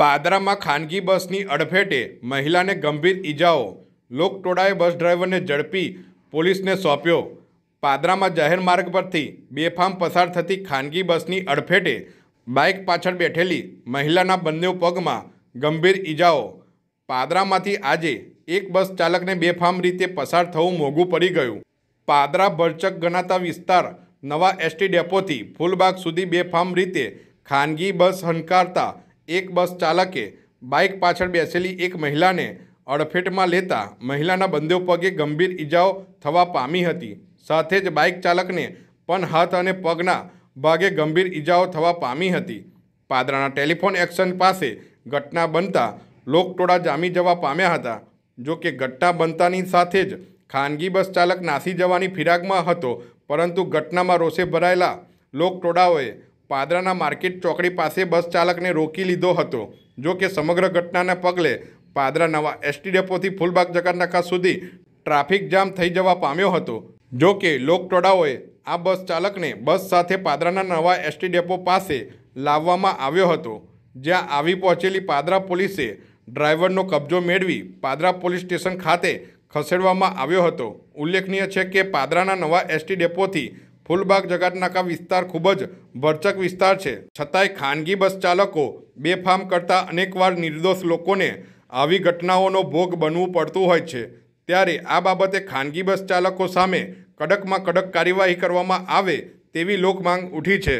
પાદરામાં ખાનગી બસની અડફેટે મહિલાને ગંભીર ઈજાઓ લોકટોળાએ બસ ડ્રાઈવરને ઝડપી પોલીસને સોંપ્યો પાદરામાં જાહેર માર્ગ પરથી બેફામ પસાર થતી ખાનગી બસની અડફેટે બાઇક પાછળ બેઠેલી મહિલાના બંને પગમાં ગંભીર ઈજાઓ પાદરામાંથી આજે એક બસ ચાલકને બેફામ રીતે પસાર થવું મોંઘું પડી ગયું પાદરા ભરચક ગણાતા વિસ્તાર નવા એસટી ડેપોથી ફૂલબાગ સુધી બેફામ રીતે ખાનગી બસ હંકારતા એક બસ ચાલકે બાઇક પાછળ બેસેલી એક મહિલાને અડફેટમાં લેતા મહિલાના બંદેવ પગે ગંભીર ઈજાઓ થવા પામી હતી સાથે જ બાઇક ચાલકને પણ હાથ અને પગના ભાગે ગંભીર ઈજાઓ થવા પામી હતી પાદરાના ટેલિફોન એક્શન પાસે ઘટના બનતા લોકટોળા જામી જવા પામ્યા હતા જો કે ઘટના બનતાની સાથે જ ખાનગી બસ ચાલક નાસી જવાની ફિરાકમાં હતો પરંતુ ઘટનામાં રોષે ભરાયેલા લોકટોળાઓએ પાદરાના માર્કેટ ચોકડી પાસે બસ ચાલકને રોકી લીધો હતો જો કે સમગ્ર ઘટનાને પગલે પાદરા નવા એસટી ડેપોથી ફૂલબાગ જકાતનાકા સુધી ટ્રાફિક જામ થઈ જવા પામ્યો હતો જો કે લોકટોળાઓએ આ બસ ચાલકને બસ સાથે પાદરાના નવા એસટી ડેપો પાસે લાવવામાં આવ્યો હતો જ્યાં આવી પહોંચેલી પાદરા પોલીસે ડ્રાઈવરનો કબજો મેળવી પાદરા પોલીસ સ્ટેશન ખાતે ખસેડવામાં આવ્યો હતો ઉલ્લેખનીય છે કે પાદરાના નવા એસટી ડેપોથી ફૂલબાગ જગાતનાકા વિસ્તાર ખૂબ જ ભરચક વિસ્તાર છે છતાંય ખાનગી બસ ચાલકો બેફામ કરતા અનેકવાર નિર્દોષ લોકોને આવી ઘટનાઓનો ભોગ બનવું પડતું હોય છે ત્યારે આ બાબતે ખાનગી બસ ચાલકો સામે કડકમાં કડક કાર્યવાહી કરવામાં આવે તેવી લોકમાંગ ઉઠી છે